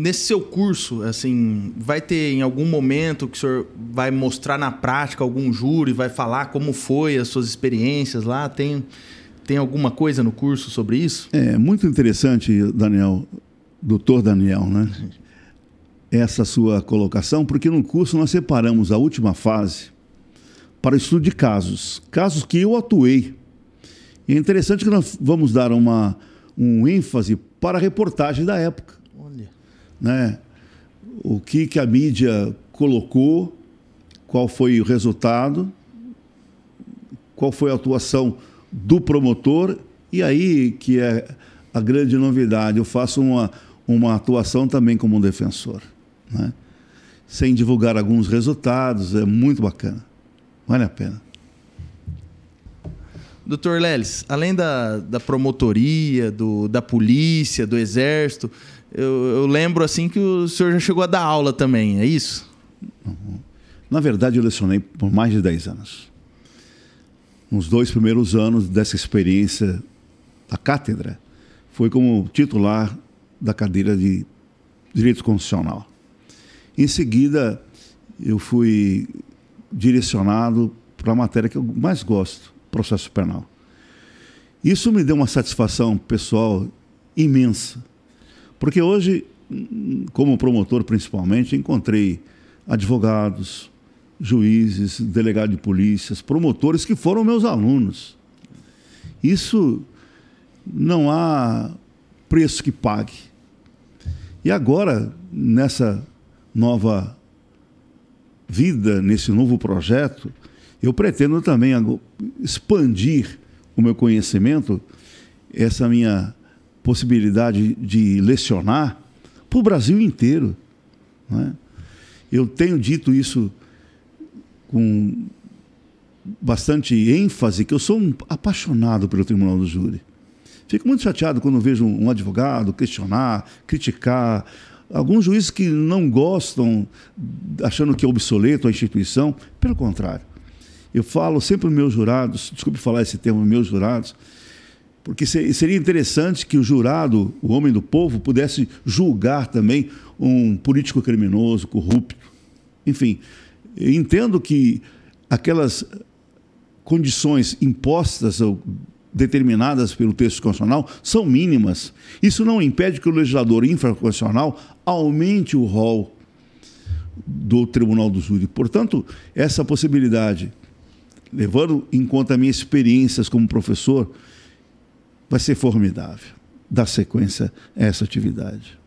Nesse seu curso, assim, vai ter em algum momento que o senhor vai mostrar na prática algum júri, vai falar como foi as suas experiências lá? Tem, tem alguma coisa no curso sobre isso? É muito interessante, Daniel, doutor Daniel, né? Essa sua colocação, porque no curso nós separamos a última fase para o estudo de casos, casos que eu atuei. E é interessante que nós vamos dar uma, um ênfase para a reportagem da época né? o que, que a mídia colocou, qual foi o resultado, qual foi a atuação do promotor, e aí que é a grande novidade, eu faço uma, uma atuação também como um defensor, né? sem divulgar alguns resultados, é muito bacana, vale a pena. Doutor Leles, além da, da promotoria, do, da polícia, do exército, eu, eu, lembro assim que o senhor já chegou a dar aula também, é isso? Uhum. Na verdade, eu lecionei por mais de 10 anos. Nos dois primeiros anos dessa experiência da cátedra, foi como titular da cadeira de Direito Constitucional. Em seguida, eu fui direcionado para a matéria que eu mais gosto, processo penal. Isso me deu uma satisfação pessoal imensa, porque hoje, como promotor principalmente, encontrei advogados, juízes, delegados de polícias, promotores que foram meus alunos. Isso não há preço que pague. E agora, nessa nova vida, nesse novo projeto, eu pretendo também expandir o meu conhecimento, essa minha possibilidade de lecionar para o Brasil inteiro. Né? Eu tenho dito isso com bastante ênfase, que eu sou um apaixonado pelo Tribunal do Júri. Fico muito chateado quando vejo um advogado questionar, criticar, alguns juízes que não gostam, achando que é obsoleto a instituição. Pelo contrário, eu falo sempre meus jurados, desculpe falar esse termo, meus jurados, porque seria interessante que o jurado, o homem do povo, pudesse julgar também um político criminoso, corrupto. Enfim, entendo que aquelas condições impostas ou determinadas pelo texto constitucional são mínimas. Isso não impede que o legislador infraconstitucional aumente o rol do Tribunal do Júri. Portanto, essa possibilidade levando em conta minhas experiências como professor, vai ser formidável dar sequência a essa atividade.